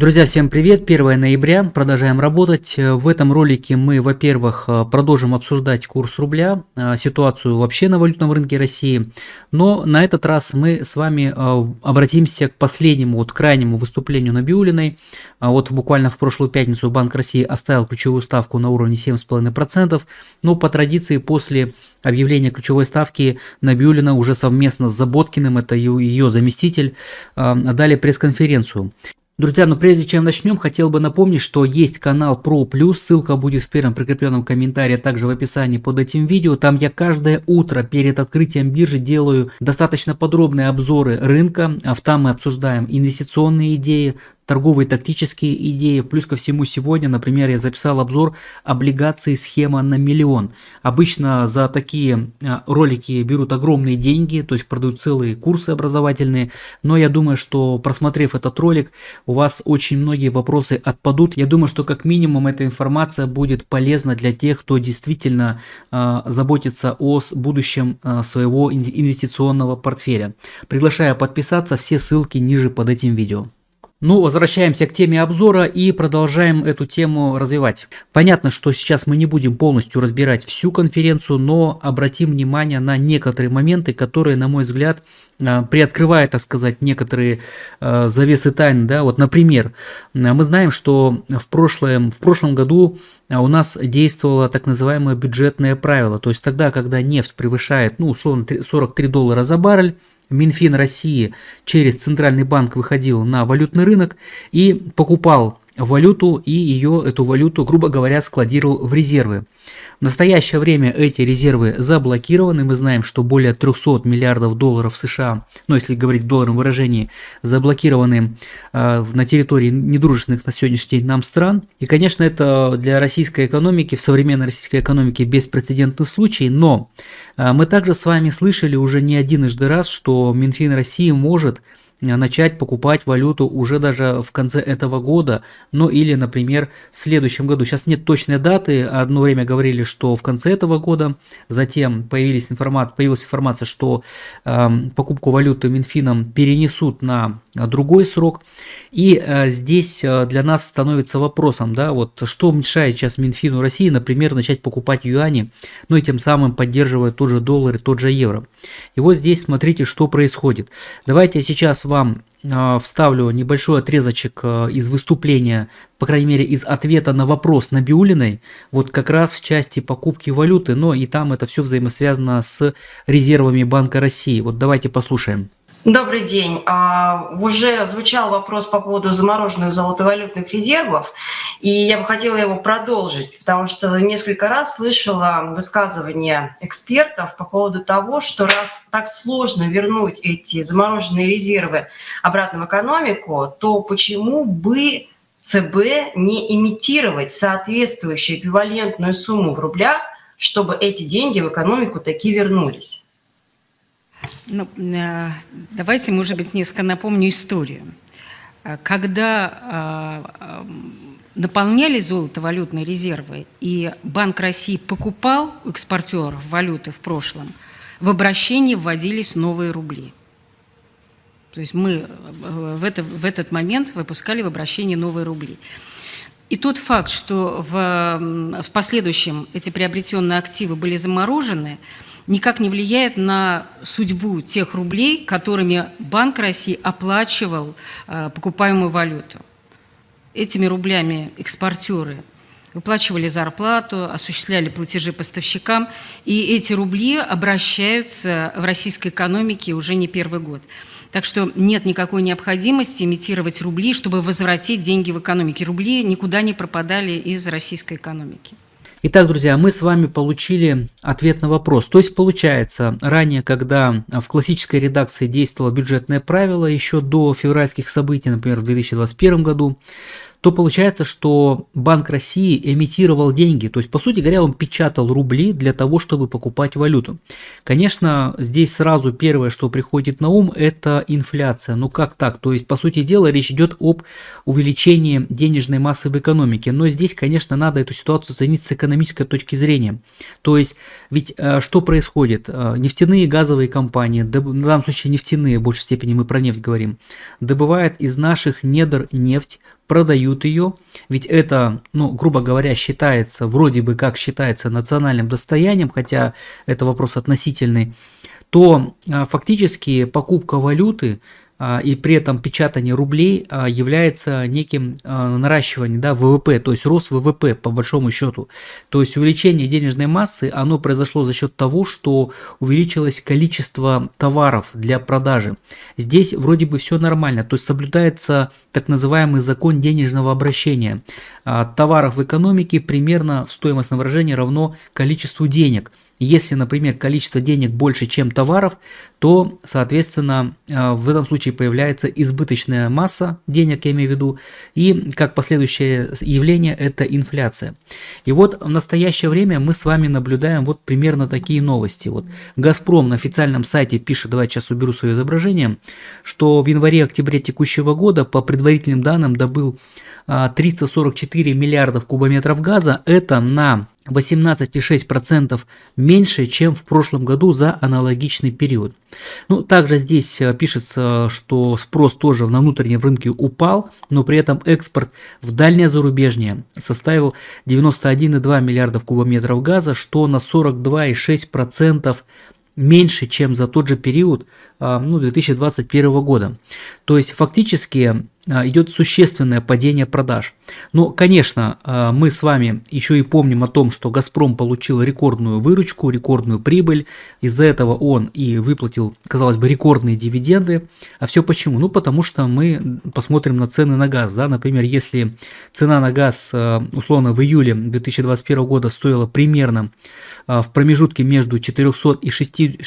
Друзья, всем привет! 1 ноября. Продолжаем работать. В этом ролике мы, во-первых, э, продолжим обсуждать курс рубля, э, ситуацию вообще на валютном рынке России. Но на этот раз мы с вами э, обратимся к последнему, вот крайнему выступлению Набиулиной. А вот буквально в прошлую пятницу Банк России оставил ключевую ставку на уровне 7,5%. Но по традиции после объявления ключевой ставки Набиулина уже совместно с Заботкиным, это ее заместитель, дали пресс-конференцию. Друзья, но прежде чем начнем, хотел бы напомнить, что есть канал Pro Plus, ссылка будет в первом прикрепленном комментарии, а также в описании под этим видео. Там я каждое утро перед открытием биржи делаю достаточно подробные обзоры рынка, а там мы обсуждаем инвестиционные идеи, торговые тактические идеи. Плюс ко всему сегодня, например, я записал обзор облигации схема на миллион. Обычно за такие э, ролики берут огромные деньги, то есть продают целые курсы образовательные. Но я думаю, что просмотрев этот ролик, у вас очень многие вопросы отпадут. Я думаю, что как минимум эта информация будет полезна для тех, кто действительно э, заботится о будущем э, своего инвестиционного портфеля. Приглашаю подписаться, все ссылки ниже под этим видео. Ну, возвращаемся к теме обзора и продолжаем эту тему развивать. Понятно, что сейчас мы не будем полностью разбирать всю конференцию, но обратим внимание на некоторые моменты, которые, на мой взгляд, э, приоткрывает, так сказать, некоторые э, завесы тайны. Да? Вот, например, э, мы знаем, что в прошлом, в прошлом году у нас действовало так называемое бюджетное правило. То есть тогда, когда нефть превышает, ну, условно, 43 доллара за баррель, Минфин России через Центральный банк выходил на валютный рынок и покупал валюту и ее, эту валюту, грубо говоря, складировал в резервы. В настоящее время эти резервы заблокированы. Мы знаем, что более 300 миллиардов долларов США, ну если говорить в долларовом выражении, заблокированы э, на территории недружественных на сегодняшний день нам стран. И, конечно, это для российской экономики, в современной российской экономике беспрецедентный случай, но э, мы также с вами слышали уже не один раз, что Минфин России может Э, начать покупать валюту уже даже в конце этого года, ну или, например, в следующем году. Сейчас нет точной даты, одно время говорили, что в конце этого года, затем появились информация, появилась информация, что э, покупку валюты Минфином перенесут на а, другой срок. И а, здесь а, для нас становится вопросом, да, вот что мешает сейчас Минфину России, например, начать покупать юани, ну и тем самым поддерживая тот же доллар и тот же евро. И вот здесь смотрите, что происходит. Давайте я сейчас вам вставлю небольшой отрезочек из выступления, по крайней мере, из ответа на вопрос на Биулиной, вот как раз в части покупки валюты, но и там это все взаимосвязано с резервами Банка России. Вот давайте послушаем. Добрый день. А, уже звучал вопрос по поводу замороженных золотовалютных резервов, и я бы хотела его продолжить, потому что несколько раз слышала высказывания экспертов по поводу того, что раз так сложно вернуть эти замороженные резервы обратно в экономику, то почему бы ЦБ не имитировать соответствующую эквивалентную сумму в рублях, чтобы эти деньги в экономику таки вернулись? Ну, э, давайте, может быть, несколько напомню историю. Э, когда э, наполняли золото валютные резервы, и Банк России покупал у экспортеров валюты в прошлом, в обращении вводились новые рубли. То есть мы в, это, в этот момент выпускали в обращении новые рубли. И тот факт, что в, в последующем эти приобретенные активы были заморожены – никак не влияет на судьбу тех рублей, которыми Банк России оплачивал э, покупаемую валюту. Этими рублями экспортеры выплачивали зарплату, осуществляли платежи поставщикам, и эти рубли обращаются в российской экономике уже не первый год. Так что нет никакой необходимости имитировать рубли, чтобы возвратить деньги в экономике. Рубли никуда не пропадали из российской экономики. Итак, друзья, мы с вами получили ответ на вопрос. То есть получается, ранее, когда в классической редакции действовало бюджетное правило еще до февральских событий, например, в 2021 году, то получается, что Банк России эмитировал деньги. То есть, по сути говоря, он печатал рубли для того, чтобы покупать валюту. Конечно, здесь сразу первое, что приходит на ум, это инфляция. Ну как так? То есть, по сути дела, речь идет об увеличении денежной массы в экономике. Но здесь, конечно, надо эту ситуацию оценить с экономической точки зрения. То есть, ведь э, что происходит? Э, нефтяные газовые компании, в данном случае нефтяные, в большей степени мы про нефть говорим, добывают из наших недр нефть, продают выдают ее, ведь это, ну, грубо говоря, считается, вроде бы как считается национальным достоянием, хотя это вопрос относительный, то а, фактически покупка валюты а, и при этом печатание рублей а, является неким а, наращиванием да, ВВП, то есть рост ВВП по большому счету. То есть увеличение денежной массы, оно произошло за счет того, что увеличилось количество товаров для продажи. Здесь вроде бы все нормально, то есть соблюдается так называемый закон денежного обращения. Товаров в экономике примерно в стоимостном выражение равно количеству денег. Если, например, количество денег больше, чем товаров, то, соответственно, э, в этом случае появляется избыточная масса денег, я имею в виду, и как последующее явление это инфляция. И вот в настоящее время мы с вами наблюдаем вот примерно такие новости. Вот Газпром на официальном сайте пишет, давайте сейчас уберу свое изображение, что в январе-октябре текущего года по предварительным данным добыл 344 э, миллиардов кубометров газа, это на 18,6% меньше, чем в прошлом году за аналогичный период. Ну, также здесь э, пишется, что спрос тоже на внутреннем рынке упал, но при этом экспорт в дальнее зарубежье составил 91,2 миллиарда кубометров газа, что на 42,6% меньше, чем за тот же период а, ну, 2021 года. То есть фактически а, идет существенное падение продаж. Но, конечно, а, мы с вами еще и помним о том, что «Газпром» получил рекордную выручку, рекордную прибыль. Из-за этого он и выплатил, казалось бы, рекордные дивиденды. А все почему? Ну, потому что мы посмотрим на цены на газ. Да? Например, если цена на газ, условно, в июле 2021 года стоила примерно в промежутке между 400 и 600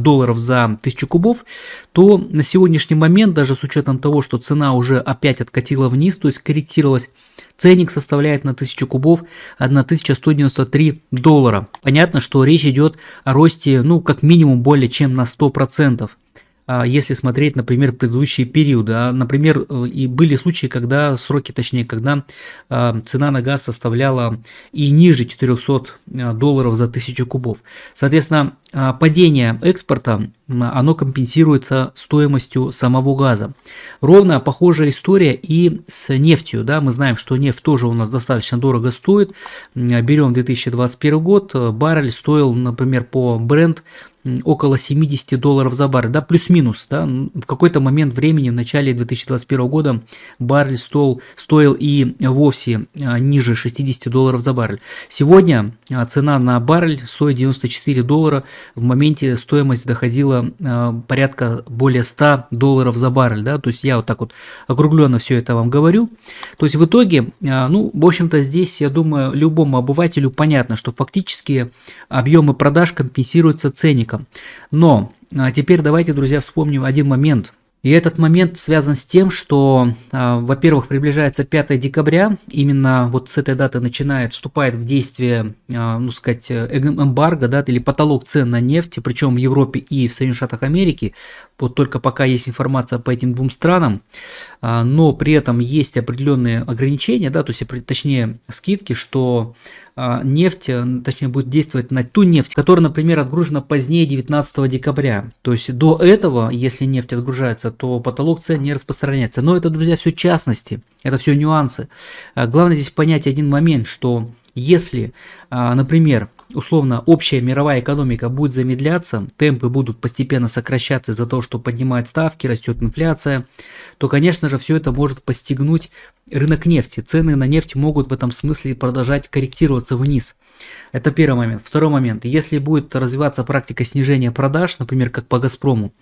долларов долларов за 1000 кубов, то на сегодняшний момент, даже с учетом того, что цена уже опять откатила вниз, то есть корректировалась, ценник составляет на 1000 кубов 1193 доллара. Понятно, что речь идет о росте, ну, как минимум более чем на 100%. А, если смотреть, например, предыдущие периоды. А, например, э, и были случаи, когда сроки, точнее, когда а, цена на газ составляла и ниже 400 долларов за тысячу кубов. Соответственно, падение экспорта, оно компенсируется стоимостью самого газа. Ровно похожая история и с нефтью. Да? Мы знаем, что нефть тоже у нас достаточно дорого стоит. Берем 2021 год, баррель стоил, например, по бренд около 70 долларов за баррель, да, плюс-минус, да, в какой-то момент времени, в начале 2021 года баррель стол, стоил и вовсе а, ниже 60 долларов за баррель. Сегодня а, цена на баррель стоит 94 доллара, в моменте стоимость доходила а, порядка более 100 долларов за баррель, да, то есть я вот так вот округленно все это вам говорю, то есть в итоге, ну, в общем-то, здесь, я думаю, любому обывателю понятно, что фактически объемы продаж компенсируются ценник. Но а, теперь давайте, друзья, вспомним один момент – и этот момент связан с тем, что, а, во-первых, приближается 5 декабря, именно вот с этой даты начинает, вступает в действие, а, ну сказать, эмбарго, да, или потолок цен на нефть, причем в Европе и в Соединенных Штатах Америки, вот только пока есть информация по этим двум странам, а, но при этом есть определенные ограничения, да, то есть, точнее, скидки, что нефть, точнее, будет действовать на ту нефть, которая, например, отгружена позднее 19 декабря. То есть до этого, если нефть отгружается то потолок цен не распространяется. Но это, друзья, все частности, это все нюансы. Э, главное здесь понять один момент, что если, э, например, условно общая мировая экономика будет замедляться, темпы будут постепенно сокращаться из-за того, что поднимают ставки, растет инфляция, то, конечно же, все это может постигнуть рынок нефти. Цены на нефть могут в этом смысле продолжать корректироваться вниз. Это первый момент. Второй момент. Если будет развиваться практика снижения продаж, например, как по «Газпрому»,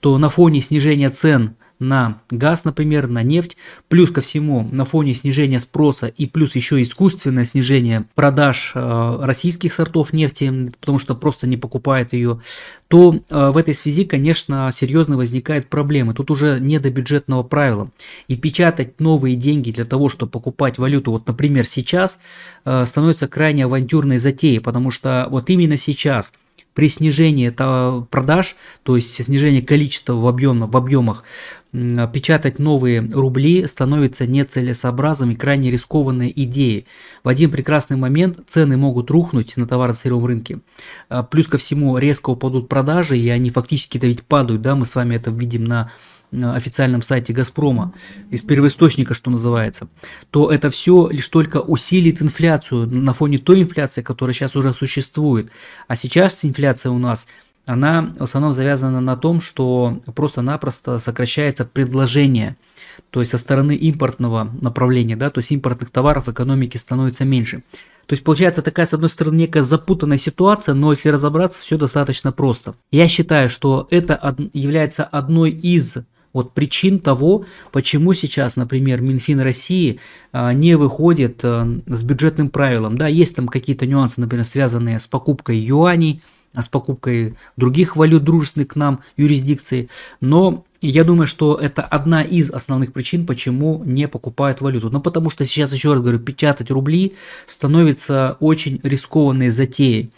то на фоне снижения цен на газ, например, на нефть. Плюс ко всему, на фоне снижения спроса и плюс еще искусственное снижение продаж э, российских сортов нефти, потому что просто не покупает ее, то э, в этой связи, конечно, серьезно возникают проблемы. Тут уже не до бюджетного правила. И печатать новые деньги для того, чтобы покупать валюту, вот, например, сейчас, э, становится крайне авантюрной затеей, потому что вот именно сейчас – при снижении продаж, то есть снижение количества в, объем, в объемах, печатать новые рубли становится нецелесообразным и крайне рискованной идеей. В один прекрасный момент цены могут рухнуть на товарно-сырьевом рынке. А, плюс ко всему резко упадут продажи, и они фактически-то ведь падают, да, мы с вами это видим на официальном сайте Газпрома, из первоисточника, что называется, то это все лишь только усилит инфляцию на фоне той инфляции, которая сейчас уже существует. А сейчас инфляция у нас она в основном завязана на том, что просто-напросто сокращается предложение, то есть со стороны импортного направления, да, то есть импортных товаров экономики становится меньше. То есть получается такая, с одной стороны, некая запутанная ситуация, но если разобраться, все достаточно просто. Я считаю, что это является одной из вот причин того, почему сейчас, например, Минфин России а, не выходит э, с бюджетным правилом. Да, есть там какие-то нюансы, например, связанные с покупкой юаней, а с покупкой других валют дружественных к нам юрисдикций. Но я думаю, что это одна из основных причин, почему не покупают валюту. Ну, потому что сейчас, еще раз говорю, печатать рубли становится очень рискованной затеей.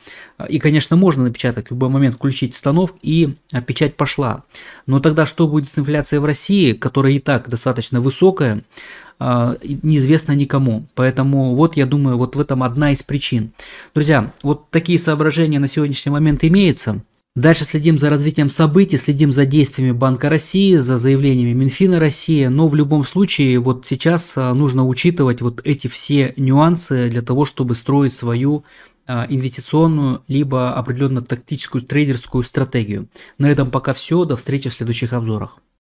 И, конечно, можно напечатать в любой момент, включить станов, и а, печать пошла. Но тогда что будет с инфляцией в России, которая и так достаточно высокая? А, неизвестно никому. Поэтому вот, я думаю, вот в этом одна из причин. Друзья, вот такие соображения на сегодняшний момент имеются. Дальше следим за развитием событий, следим за действиями Банка России, за заявлениями Минфина России, но в любом случае вот сейчас а, нужно учитывать вот эти все нюансы для того, чтобы строить свою а, инвестиционную, либо определенно тактическую трейдерскую стратегию. На этом пока все, до встречи в следующих обзорах.